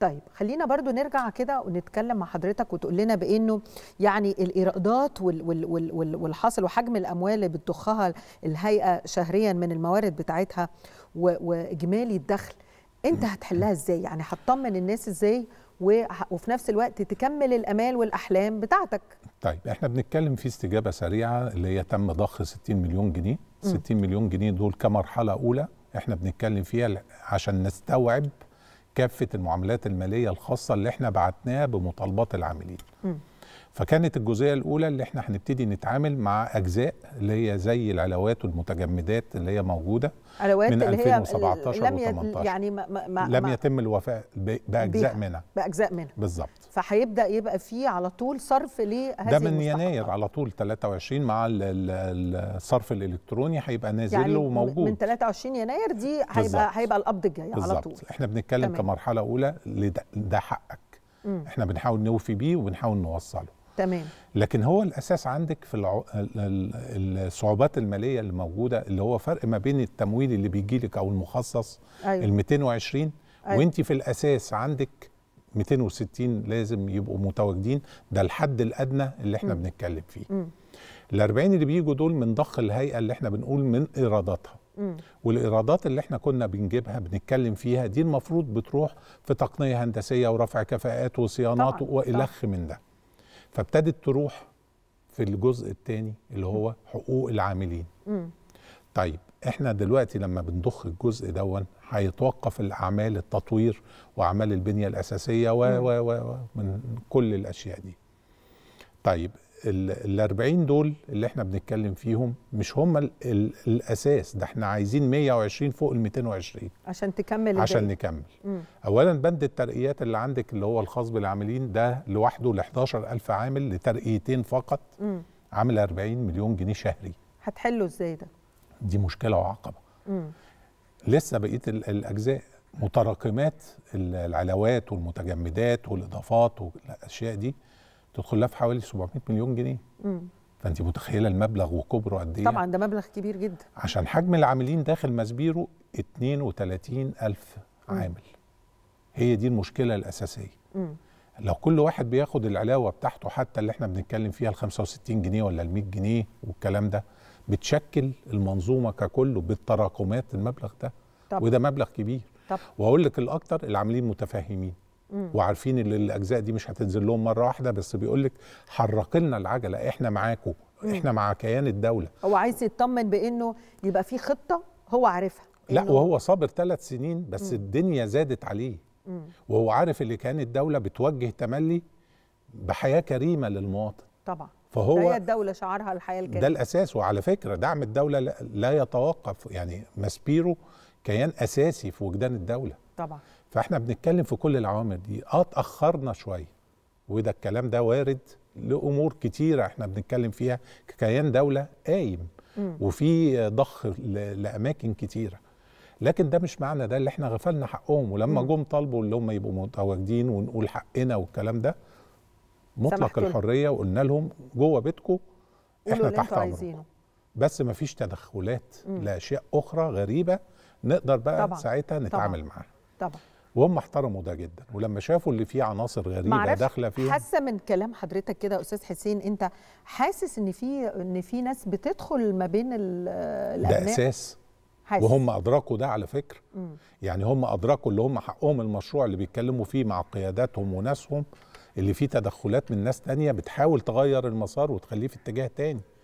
طيب خلينا برضو نرجع كده ونتكلم مع حضرتك وتقول لنا بانه يعني الايرادات والحاصل وحجم الاموال اللي بتضخها الهيئه شهريا من الموارد بتاعتها واجمالي الدخل انت هتحلها ازاي يعني هتطمن الناس ازاي وفي نفس الوقت تكمل الامال والاحلام بتاعتك طيب احنا بنتكلم في استجابه سريعه اللي هي تم ضخ 60 مليون جنيه 60 مليون جنيه دول كمرحله اولى احنا بنتكلم فيها عشان نستوعب كافه المعاملات الماليه الخاصه اللي احنا بعتناها بمطالبات العاملين. م. فكانت الجزئيه الاولى اللي احنا هنبتدي نتعامل مع اجزاء اللي هي زي العلاوات والمتجمدات اللي هي موجوده علاوات من اللي 2017 هي لم و18 يعني ما ما لم ما يتم الوفاء باجزاء منها باجزاء منها بالظبط فهيبدا يبقى في على طول صرف لهذه ده من يناير على طول 23 مع الصرف الالكتروني هيبقى نازل يعني وموجود من 23 يناير دي هيبقى هيبقى القبض الجاي على طول احنا بنتكلم كمرحله اولى ده حقك احنا بنحاول نوفي بيه وبنحاول نوصله تمام لكن هو الاساس عندك في الصعوبات الماليه اللي موجوده اللي هو فرق ما بين التمويل اللي بيجي لك او المخصص أيوة. ال 220 أيوة. وانت في الاساس عندك 260 لازم يبقوا متواجدين ده الحد الادنى اللي احنا م. بنتكلم فيه ال 40 اللي بيجوا دول من ضخ الهيئه اللي احنا بنقول من ايراداتها والايرادات اللي احنا كنا بنجيبها بنتكلم فيها دي المفروض بتروح في تقنيه هندسيه ورفع كفاءات وصيانات والخ من ده فابتدت تروح في الجزء الثاني اللي هو حقوق العاملين مم. طيب احنا دلوقتي لما بنضخ الجزء دون هيتوقف الاعمال التطوير واعمال البنيه الاساسيه و و و من كل الاشياء دي طيب ال 40 دول اللي احنا بنتكلم فيهم مش هم الـ الـ الاساس ده احنا عايزين 120 فوق ال 220 عشان تكمل عشان دي. نكمل مم. اولا بند الترقيات اللي عندك اللي هو الخاص بالعاملين ده لوحده ل 11000 عامل لترقيتين فقط مم. عامل 40 مليون جنيه شهري هتحله ازاي ده دي مشكله وعقبه مم. لسه بقيه الاجزاء متراكمات العلاوات والمتجمدات والاضافات والاشياء دي تدخل لها في حوالي 700 مليون جنيه فانت متخيله المبلغ وكبره قد ايه طبعا ده مبلغ كبير جدا عشان حجم العاملين داخل مسبيرو 32 ألف عامل مم. هي دي المشكله الاساسيه مم. لو كل واحد بياخد العلاوه بتاعته حتى اللي احنا بنتكلم فيها ال 65 جنيه ولا ال 100 جنيه والكلام ده بتشكل المنظومه ككله بالتراكمات المبلغ ده طب. وده مبلغ كبير طب. واقول لك الاكتر العاملين متفاهمين وعارفين ان الاجزاء دي مش هتنزل لهم مره واحده بس بيقول لك حرق لنا العجله احنا معاكم احنا مع كيان الدوله هو عايز يطمن بانه يبقى في خطه هو عارفها لا وهو صابر ثلاث سنين بس مم. الدنيا زادت عليه مم. وهو عارف اللي كان الدوله بتوجه تملي بحياه كريمه للمواطن طبعا فهو هي الدوله شعارها الحياه الكريمه ده الاساس وعلى فكره دعم الدوله لا يتوقف يعني ماسبيرو كيان اساسي في وجدان الدوله طبعا فاحنا بنتكلم في كل العوامل دي اه اتاخرنا شويه وده الكلام ده وارد لامور كتيره احنا بنتكلم فيها ككيان دوله قايم وفي ضخ لاماكن كتيره لكن ده مش معنى ده اللي احنا غفلنا حقهم ولما جم طالبوا اللي هم يبقوا متواجدين ونقول حقنا والكلام ده مطلق الحريه وقلنا لهم جوه بيتكم احنا تحت امركم بس ما فيش تدخلات لاشياء اخرى غريبه نقدر بقى طبعًا. ساعتها نتعامل معاها طبعا وهم احترموا ده جدا ولما شافوا اللي فيه عناصر غريبه داخله فيه حاسه من كلام حضرتك كده استاذ حسين انت حاسس ان في ان في ناس بتدخل ما بين الابناء ده اساس حاسس. وهم ادركوا ده على فكره يعني هم ادركوا اللي هم حقهم المشروع اللي بيتكلموا فيه مع قياداتهم وناسهم اللي فيه تدخلات من ناس تانية بتحاول تغير المسار وتخليه في اتجاه تاني